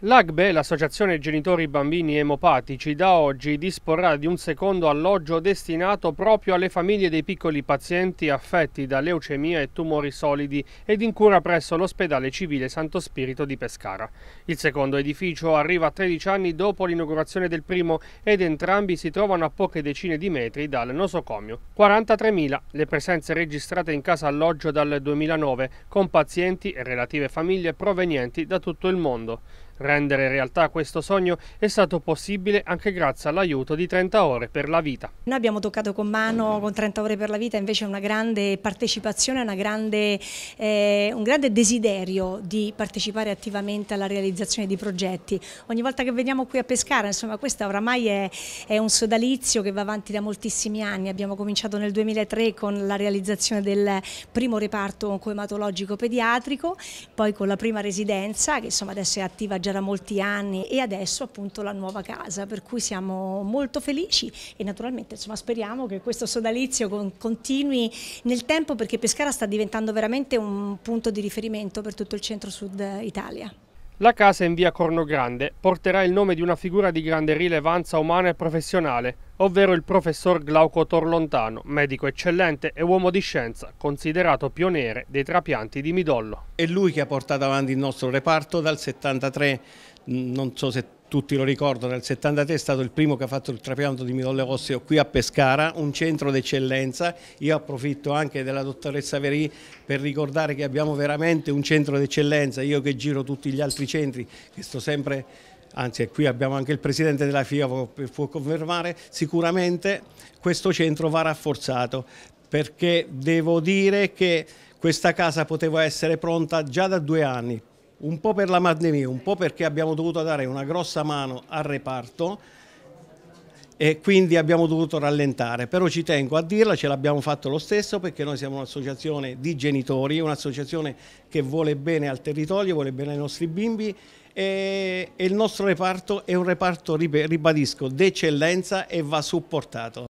L'AGBE, l'associazione genitori bambini emopatici, da oggi disporrà di un secondo alloggio destinato proprio alle famiglie dei piccoli pazienti affetti da leucemia e tumori solidi ed in cura presso l'ospedale civile Santo Spirito di Pescara. Il secondo edificio arriva 13 anni dopo l'inaugurazione del primo ed entrambi si trovano a poche decine di metri dal nosocomio. 43.000 le presenze registrate in casa alloggio dal 2009 con pazienti e relative famiglie provenienti da tutto il mondo. Rendere realtà questo sogno è stato possibile anche grazie all'aiuto di 30 ore per la vita. Noi abbiamo toccato con mano con 30 ore per la vita invece una grande partecipazione, una grande, eh, un grande desiderio di partecipare attivamente alla realizzazione di progetti. Ogni volta che veniamo qui a pescare, insomma questo oramai è, è un sodalizio che va avanti da moltissimi anni. Abbiamo cominciato nel 2003 con la realizzazione del primo reparto oncoematologico pediatrico, poi con la prima residenza che insomma adesso è attiva già già da molti anni e adesso appunto la nuova casa, per cui siamo molto felici e naturalmente insomma, speriamo che questo sodalizio con, continui nel tempo perché Pescara sta diventando veramente un punto di riferimento per tutto il centro-sud Italia. La casa in via Cornogrande porterà il nome di una figura di grande rilevanza umana e professionale, ovvero il professor Glauco Torlontano, medico eccellente e uomo di scienza, considerato pioniere dei trapianti di midollo. È lui che ha portato avanti il nostro reparto dal 73 non so se tutti lo ricordano, nel 73 è stato il primo che ha fatto il trapianto di midolle osseo qui a Pescara, un centro d'eccellenza. Io approfitto anche della dottoressa Verì per ricordare che abbiamo veramente un centro d'eccellenza. Io che giro tutti gli altri centri, che sto sempre, anzi qui abbiamo anche il presidente della FIA, può confermare, sicuramente questo centro va rafforzato perché devo dire che questa casa poteva essere pronta già da due anni, un po' per la pandemia, un po' perché abbiamo dovuto dare una grossa mano al reparto e quindi abbiamo dovuto rallentare, però ci tengo a dirla, ce l'abbiamo fatto lo stesso perché noi siamo un'associazione di genitori, un'associazione che vuole bene al territorio, vuole bene ai nostri bimbi e, il nostro reparto è un reparto, ribadisco, d'eccellenza e va supportato.